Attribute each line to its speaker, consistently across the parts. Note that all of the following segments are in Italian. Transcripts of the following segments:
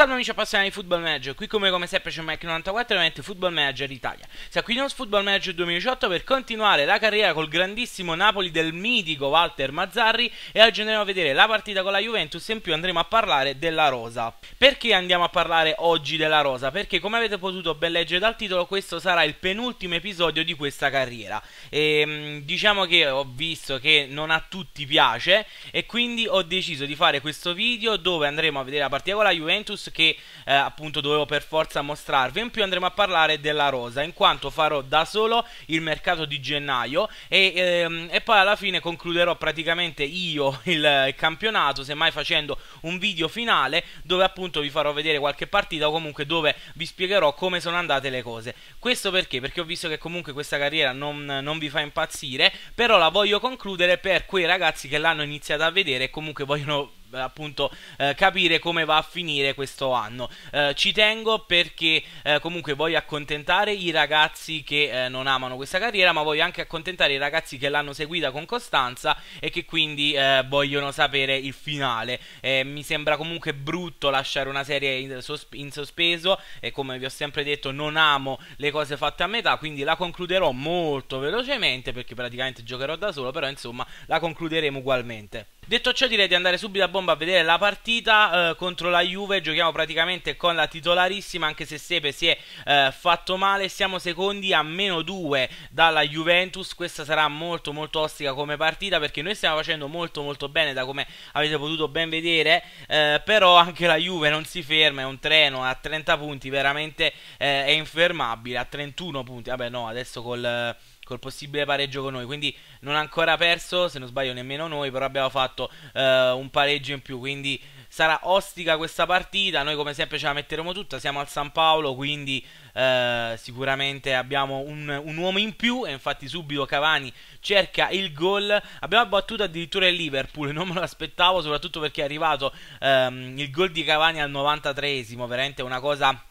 Speaker 1: Salve amici appassionati di Football Manager, qui come, come sempre c'è Mike94 e ovviamente Football Manager Italia. Siamo qui in Football Manager 2018 per continuare la carriera col grandissimo Napoli del mitico Walter Mazzarri e oggi andremo a vedere la partita con la Juventus e in più andremo a parlare della Rosa. Perché andiamo a parlare oggi della Rosa? Perché come avete potuto ben leggere dal titolo questo sarà il penultimo episodio di questa carriera. E, ehm, diciamo che ho visto che non a tutti piace e quindi ho deciso di fare questo video dove andremo a vedere la partita con la Juventus match che eh, appunto dovevo per forza mostrarvi. In più andremo a parlare della rosa, in quanto farò da solo il mercato di gennaio e, ehm, e poi alla fine concluderò praticamente io il campionato, semmai facendo un video finale dove appunto vi farò vedere qualche partita o comunque dove vi spiegherò come sono andate le cose. Questo perché? Perché ho visto che comunque questa carriera non, non vi fa impazzire, però la voglio concludere per quei ragazzi che l'hanno iniziata a vedere e comunque vogliono eh, appunto eh, capire come va a finire questo anno. Eh, ci tengo perché eh, comunque voglio accontentare i ragazzi che eh, non amano questa carriera, ma voglio anche accontentare i ragazzi che l'hanno seguita con costanza e che quindi eh, vogliono sapere il finale. mi sembra comunque brutto lasciare una serie in, sosp- in sospeso e come vi ho sempre detto non amo le cose fatte a metà, quindi la concluderò molto velocemente perché praticamente giocherò da solo, però insomma la concluderemo ugualmente. Detto ciò direi di andare subito a bomba a vedere la partita eh, contro la Juve, giochiamo praticamente con la titolarissima anche se Sepe si è eh, fatto male, siamo secondi a meno 2 dalla Juventus, questa sarà molto molto ostica come partita perché noi stiamo facendo molto molto bene da come avete potuto ben vedere, eh, però anche la Juve non si ferma, è un treno a 30 punti veramente eh, è infermabile, a 31 punti, vabbè no adesso col col possibile pareggio con noi. Quindi non ha ancora perso, se non sbaglio nemmeno noi, però abbiamo fatto eh, un pareggio in più. Quindi sarà ostica questa partita. Noi come sempre ce la metteremo tutta. Siamo al San Paolo, quindi eh, sicuramente abbiamo un, un, uomo in più. E infatti subito Cavani cerca il gol. Abbiamo battuto addirittura il Liverpool. Non me lo aspettavo, soprattutto perché è arrivato ehm, il gol di Cavani al 93esimo. Veramente una cosa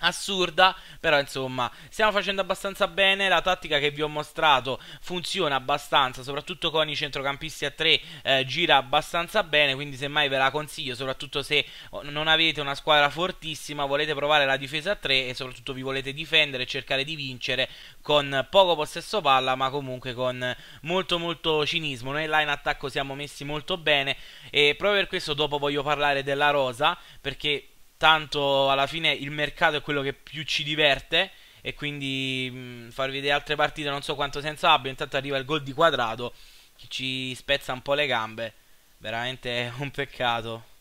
Speaker 1: assurda, però insomma stiamo facendo abbastanza bene, la tattica che vi ho mostrato funziona abbastanza, soprattutto con i centrocampisti a 3 eh, gira abbastanza bene, quindi semmai ve la consiglio, soprattutto se non avete una squadra fortissima, volete provare la difesa a 3 e soprattutto vi volete difendere e cercare di vincere con poco possesso palla, ma comunque con molto molto cinismo. Noi là in attacco siamo messi molto bene e proprio per questo dopo voglio parlare della rosa, perché tanto alla fine il mercato è quello che più ci diverte e quindi mh, mm, farvi vedere altre partite non so quanto senso abbia, intanto arriva il gol di quadrato che ci spezza un po' le gambe, veramente è un peccato.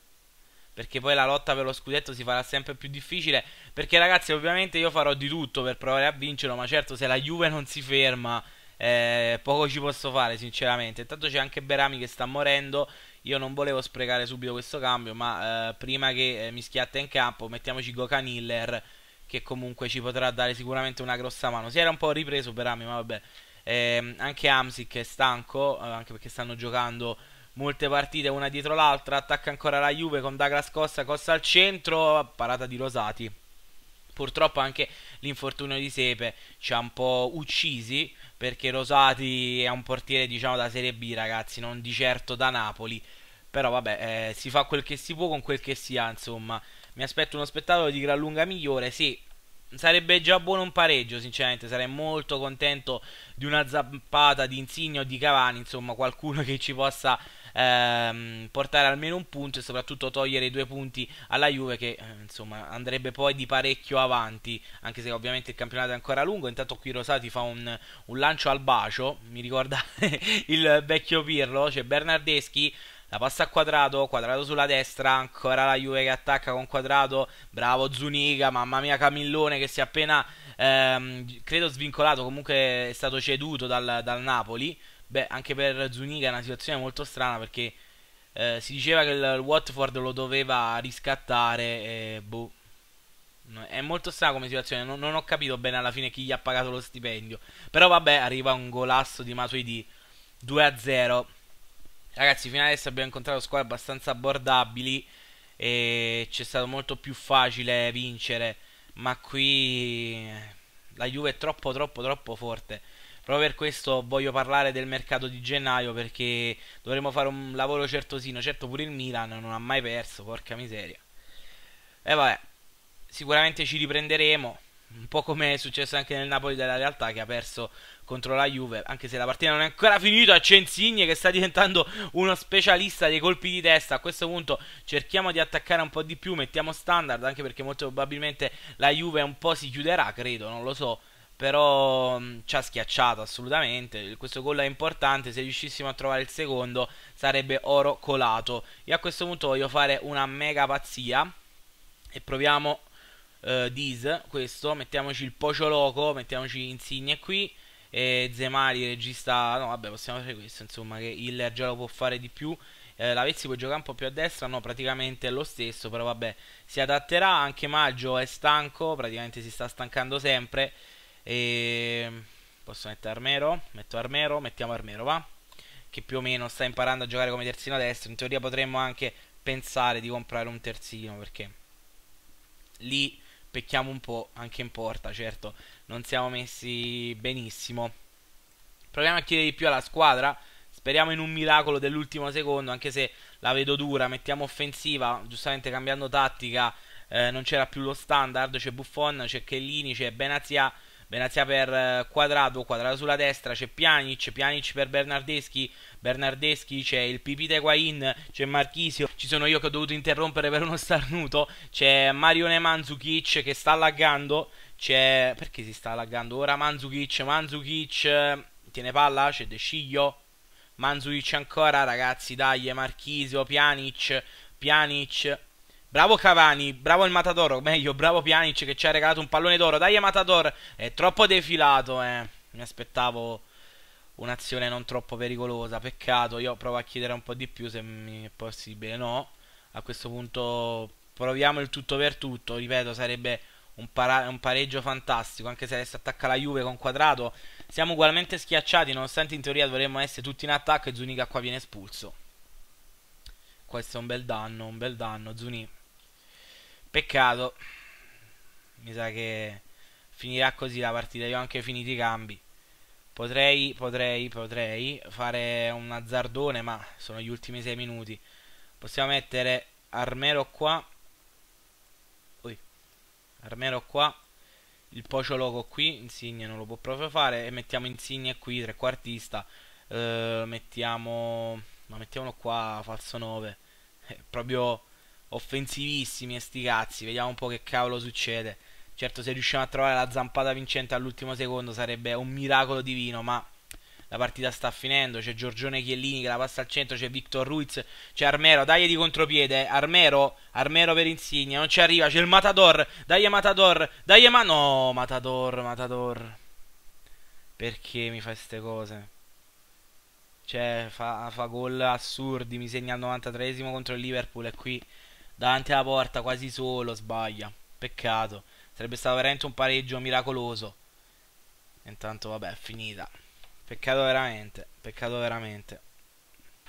Speaker 1: Perché poi la lotta per lo scudetto si farà sempre più difficile. Perché ragazzi, ovviamente io farò di tutto per provare a vincerlo. Ma certo, se la Juve non si ferma, eh, poco ci posso fare, sinceramente. Intanto c'è anche Berami che sta morendo. Io non volevo sprecare subito questo cambio, ma eh, prima che eh, mi schiatta in campo, mettiamoci Gokan Hiller, che comunque ci potrà dare sicuramente una grossa mano. Si era un po' ripreso Berami, ma vabbè. Ehm, anche Amsic è stanco, eh, anche perché stanno giocando molte partite una dietro l'altra. Attacca ancora la Juve con Douglas Costa, Costa al centro, parata di Rosati. Purtroppo anche l'infortunio di Sepe ci ha un po' uccisi perché Rosati è un portiere diciamo da Serie B ragazzi, non di certo da Napoli, però vabbè eh, si fa quel che si può con quel che si ha insomma, mi aspetto uno spettacolo di gran lunga migliore, sì, sarebbe già buono un pareggio, sinceramente, sarei molto contento di una zappata di Insigne o di Cavani, insomma, qualcuno che ci possa ehm, portare almeno un punto e soprattutto togliere i due punti alla Juve che eh, insomma andrebbe poi di parecchio avanti, anche se ovviamente il campionato è ancora lungo. Intanto qui Rosati fa un, un lancio al bacio, mi ricorda il vecchio Pirlo, c'è cioè Bernardeschi la passa a quadrato, quadrato sulla destra, ancora la Juve che attacca con quadrato, bravo Zuniga, mamma mia Camillone che si è appena, ehm, credo svincolato, comunque è stato ceduto dal, dal Napoli, Beh, anche per Zuniga è una situazione molto strana perché eh, si diceva che il Watford lo doveva riscattare e boh. È molto strana come situazione, non, non, ho capito bene alla fine chi gli ha pagato lo stipendio. Però vabbè, arriva un golasso di Matuidi 2-0. Ragazzi, fino adesso abbiamo incontrato squadre abbastanza abbordabili e c'è stato molto più facile vincere, ma qui eh, la Juve è troppo troppo troppo forte. Proprio per questo voglio parlare del mercato di gennaio perché dovremo fare un lavoro certosino. Certo pure il Milan non ha mai perso, porca miseria. E vabbè, sicuramente ci riprenderemo. Un po' come è successo anche nel Napoli della realtà che ha perso contro la Juve, anche se la partita non è ancora finita, c'è Insigne che sta diventando uno specialista dei colpi di testa. A questo punto cerchiamo di attaccare un po' di più, mettiamo standard, anche perché molto probabilmente la Juve un po' si chiuderà, credo, non lo so però mh, mm, ci ha schiacciato assolutamente. Questo gol è importante, se riuscissimo a trovare il secondo sarebbe oro colato. Io a questo punto voglio fare una mega pazzia e proviamo eh, Dis, questo, mettiamoci il Pocio Loco, mettiamoci Insigne qui e Zemari regista, no vabbè possiamo fare questo, insomma che il già lo può fare di più. Eh, la può giocare un po' più a destra, no, praticamente è lo stesso, però vabbè, si adatterà, anche Maggio è stanco, praticamente si sta stancando sempre e posso mettere Armero? Metto Armero, mettiamo Armero, va? Che più o meno sta imparando a giocare come terzino a destra. In teoria potremmo anche pensare di comprare un terzino perché lì pecchiamo un po' anche in porta, certo, non siamo messi benissimo. Proviamo a chiedere di più alla squadra. Speriamo in un miracolo dell'ultimo secondo, anche se la vedo dura. Mettiamo offensiva, giustamente cambiando tattica. Eh, non c'era più lo standard. C'è Buffon, c'è Chellini, c'è Benazia Benazia per eh, Quadrato, Quadrato sulla destra, c'è Pjanic, Pjanic per Bernardeschi, Bernardeschi c'è il Pipite Guain, c'è Marchisio, ci sono io che ho dovuto interrompere per uno starnuto, c'è Marione Manzukic che sta laggando, c'è... perché si sta laggando ora Manzukic, Manzukic eh, tiene palla, c'è De Sciglio, Manzukic ancora ragazzi, dai, Marchisio, Pjanic, Pjanic... Bravo Cavani, bravo il Matador, o meglio, bravo Pjanic che ci ha regalato un pallone d'oro. Dai Matador, è troppo defilato, eh. Mi aspettavo un'azione non troppo pericolosa, peccato. Io provo a chiedere un po' di più se è possibile, no. A questo punto proviamo il tutto per tutto, ripeto, sarebbe un, un pareggio fantastico, anche se adesso attacca la Juve con quadrato. Siamo ugualmente schiacciati, nonostante in teoria dovremmo essere tutti in attacco e Zuniga qua viene espulso. Questo è un bel danno, un bel danno, Zuni. Peccato. Mi sa che finirà così la partita. Io ho anche finito i cambi. Potrei, potrei, potrei fare un azzardone, ma sono gli ultimi 6 minuti. Possiamo mettere Armero qua. Ui. Armero qua. Il Pocio Loco qui. Insigne non lo può proprio fare. E mettiamo Insigne qui, trequartista. Eh, mettiamo... Ma mettiamolo qua, falso 9. Eh, proprio offensivissimi e sti cazzi, vediamo un po' che cavolo succede. Certo se riusciamo a trovare la zampata vincente all'ultimo secondo sarebbe un miracolo divino, ma la partita sta finendo, c'è Giorgione Chiellini che la passa al centro, c'è Victor Ruiz, c'è Armero, dai di contropiede, Armero, Armero per Insignia, non ci arriva, c'è il Matador, dagli Matador, dagli ma... No, Matador, Matador. Perché mi fai queste cose? Cioè, fa, fa gol assurdi, mi segna al 93 esimo contro il Liverpool e qui davanti alla porta quasi solo, sbaglia. Peccato, sarebbe stato veramente un pareggio miracoloso. Intanto vabbè, finita. Peccato veramente, peccato veramente.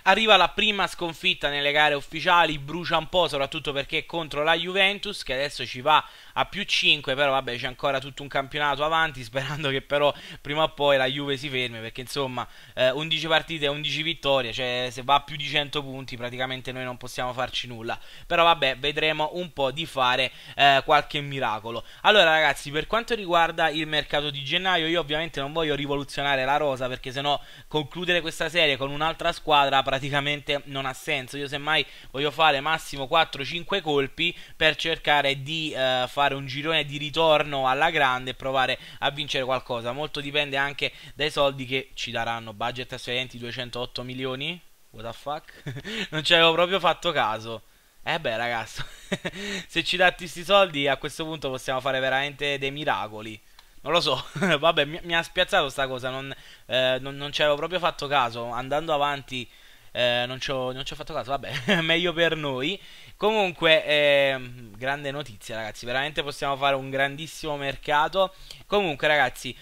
Speaker 1: Arriva la prima sconfitta nelle gare ufficiali, brucia un po', soprattutto perché contro la Juventus, che adesso ci va a più 5, però vabbè c'è ancora tutto un campionato avanti, sperando che però prima o poi la Juve si fermi, perché insomma eh, 11 partite, 11 vittorie, cioè se va a più di 100 punti praticamente noi non possiamo farci nulla. Però vabbè, vedremo un po' di fare eh, qualche miracolo. Allora ragazzi, per quanto riguarda il mercato di gennaio, io ovviamente non voglio rivoluzionare la rosa, perché sennò concludere questa serie con un'altra squadra praticamente praticamente non ha senso. Io semmai voglio fare massimo 4-5 colpi per cercare di eh, fare un girone di ritorno alla grande e provare a vincere qualcosa. Molto dipende anche dai soldi che ci daranno. Budget trasferimenti 208 milioni. What the fuck? non ci avevo proprio fatto caso. Eh beh, ragazzo, se ci date questi soldi a questo punto possiamo fare veramente dei miracoli. Non lo so, vabbè, mi, mi, ha spiazzato sta cosa, non, eh, non, non ci avevo proprio fatto caso. Andando avanti eh, non, ci ho, non ci fatto caso, vabbè, meglio per noi. Comunque, eh, grande notizia, ragazzi. Veramente possiamo fare un grandissimo mercato. Comunque, ragazzi,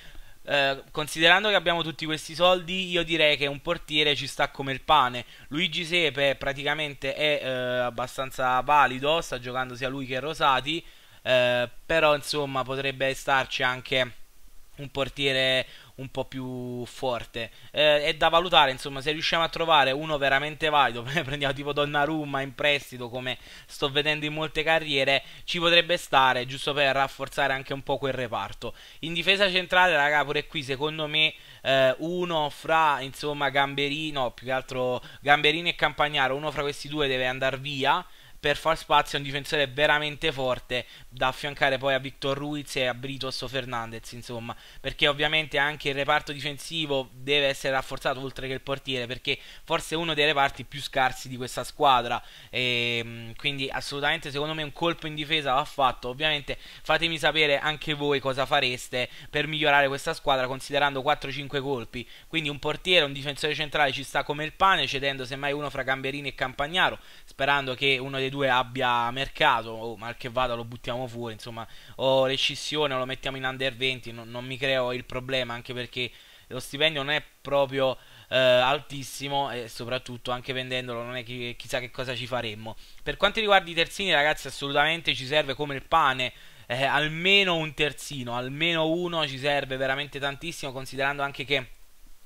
Speaker 1: eh, considerando che abbiamo tutti questi soldi, io direi che un portiere ci sta come il pane. Luigi Sepe praticamente è eh, abbastanza valido, sta giocando sia lui che Rosati. Eh, però, insomma, potrebbe starci anche un portiere un po' più forte. Eh, è da valutare, insomma, se riusciamo a trovare uno veramente valido, prendiamo tipo Donnarumma in prestito, come sto vedendo in molte carriere, ci potrebbe stare, giusto per rafforzare anche un po' quel reparto. In difesa centrale, raga, pure qui, secondo me, eh, uno fra, insomma, Gamberino, più che altro Gamberini e Campagnaro, uno fra questi due deve andare via per far spazio a un difensore veramente forte da affiancare poi a Victor Ruiz e a Britos Fernandez, insomma, perché ovviamente anche il reparto difensivo deve essere rafforzato oltre che il portiere, perché forse è uno dei reparti più scarsi di questa squadra e ehm, quindi assolutamente secondo me un colpo in difesa va fatto. Ovviamente fatemi sapere anche voi cosa fareste per migliorare questa squadra considerando 4-5 colpi, quindi un portiere, un difensore centrale ci sta come il pane, cedendo semmai uno fra Gamberini e Campagnaro, sperando che uno dei due due abbia mercato, oh, mal che vada lo buttiamo fuori, insomma, o oh, rescissione o lo mettiamo in under 20, non, non, mi creo il problema, anche perché lo stipendio non è proprio eh, altissimo e soprattutto anche vendendolo non è chi, chissà che cosa ci faremmo. Per quanto riguarda i terzini, ragazzi, assolutamente ci serve come il pane. Eh, almeno un terzino, almeno uno ci serve veramente tantissimo, considerando anche che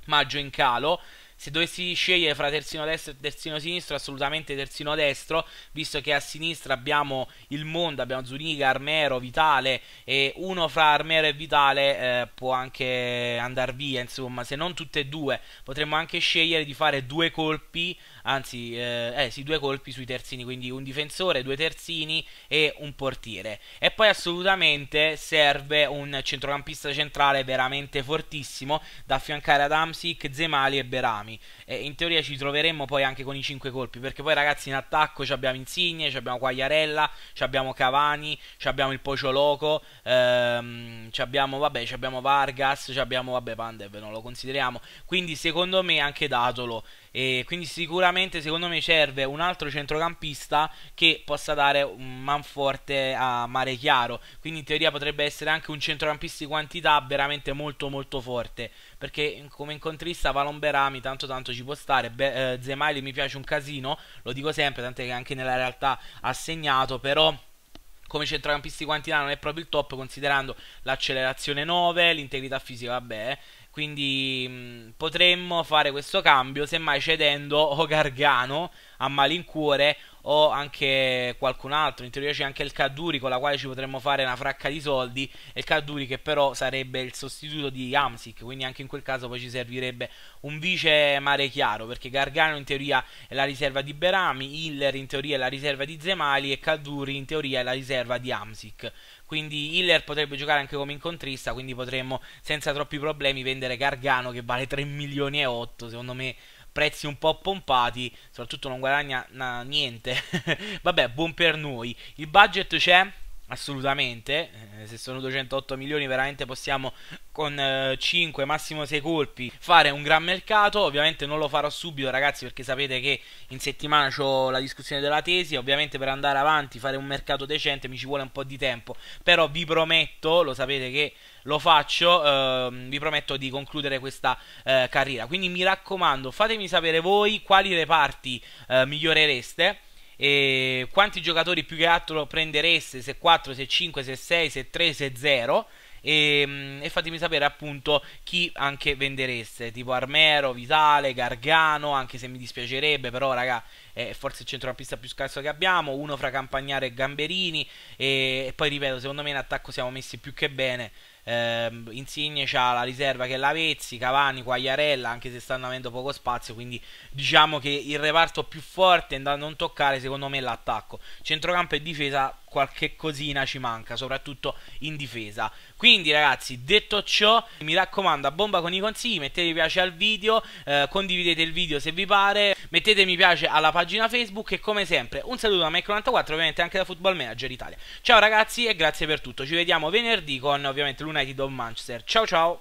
Speaker 1: maggio in calo. Se dovessi scegliere fra terzino destro e terzino sinistro, assolutamente terzino destro, visto che a sinistra abbiamo il mondo, abbiamo Zuniga, Armero, Vitale e uno fra Armero e Vitale eh, può anche andare via, insomma, se non tutte e due, potremmo anche scegliere di fare due colpi anzi eh, eh, sì, due colpi sui terzini, quindi un difensore, due terzini e un portiere. E poi assolutamente serve un centrocampista centrale veramente fortissimo da affiancare ad Amsic, Zemali e Berami. E in teoria ci troveremmo poi anche con i cinque colpi, perché poi ragazzi in attacco abbiamo Insigne, abbiamo Quagliarella, abbiamo Cavani, abbiamo il Pocio Loco, ehm, abbiamo, vabbè, abbiamo Vargas, abbiamo vabbè, Pandev, non lo consideriamo. Quindi secondo me anche Datolo e quindi sicuramente secondo me serve un altro centrocampista che possa dare un manforte a mare chiaro. Quindi in teoria potrebbe essere anche un centrocampista di quantità veramente molto molto forte. Perché come incontrista Valon tanto tanto ci può stare. Be- eh, Zemaili mi piace un casino, lo dico sempre, tant'è che anche nella realtà ha segnato, però come centrocampista di quantità non è proprio il top considerando l'accelerazione 9, l'integrità fisica, vabbè, quindi mh, mm, potremmo fare questo cambio, semmai cedendo o oh, Gargano a malincuore o anche qualcun altro, in teoria c'è anche il Kaduri con la quale ci potremmo fare una fracca di soldi, e il Kaduri che però sarebbe il sostituto di Amsic, quindi anche in quel caso poi ci servirebbe un vice mare chiaro, perché Gargano in teoria è la riserva di Berami, Hiller in teoria è la riserva di Zemali e Kaduri in teoria è la riserva di Amsic quindi Hiller potrebbe giocare anche come incontrista, quindi potremmo senza troppi problemi vendere Gargano che vale 3 milioni e 8, secondo me prezzi un po' pompati, soprattutto non guadagna na, niente. Vabbè, buon per noi. Il budget c'è? Assolutamente, eh, se sono 208 milioni veramente possiamo con eh, 5, massimo 6 colpi, fare un gran mercato. Ovviamente non lo farò subito, ragazzi, perché sapete che in settimana ho la discussione della tesi. Ovviamente per andare avanti, fare un mercato decente mi ci vuole un po' di tempo. Però vi prometto, lo sapete che lo faccio, eh, vi prometto di concludere questa eh, carriera. Quindi mi raccomando, fatemi sapere voi quali reparti eh, migliorereste. E quanti giocatori più che altro prendereste se 4, se 5, se 6, se 3, se 0 e, ehm, e, fatemi sapere appunto chi anche vendereste, tipo Armero, Vitale, Gargano, anche se mi dispiacerebbe, però raga è forse il centrocampista più scarso che abbiamo, uno fra Campagnare e Gamberini e, e poi ripeto, secondo me in attacco siamo messi più che bene. Eh, Insigne c'ha la riserva che è Lavezzi, Cavani, Quagliarella, anche se stanno avendo poco spazio, quindi diciamo che il reparto più forte andando a non toccare secondo me l'attacco. Centrocampo e difesa qualche cosina ci manca, soprattutto in difesa. Quindi ragazzi, detto ciò, mi raccomando, a bomba con i consigli, mettete piace al video, eh, condividete il video se vi pare, mettete mi piace alla pagina Facebook e come sempre un saluto da Mac94, ovviamente anche da Football Manager Italia. Ciao ragazzi e grazie per tutto, ci vediamo venerdì con ovviamente l'United of Manchester. Ciao ciao!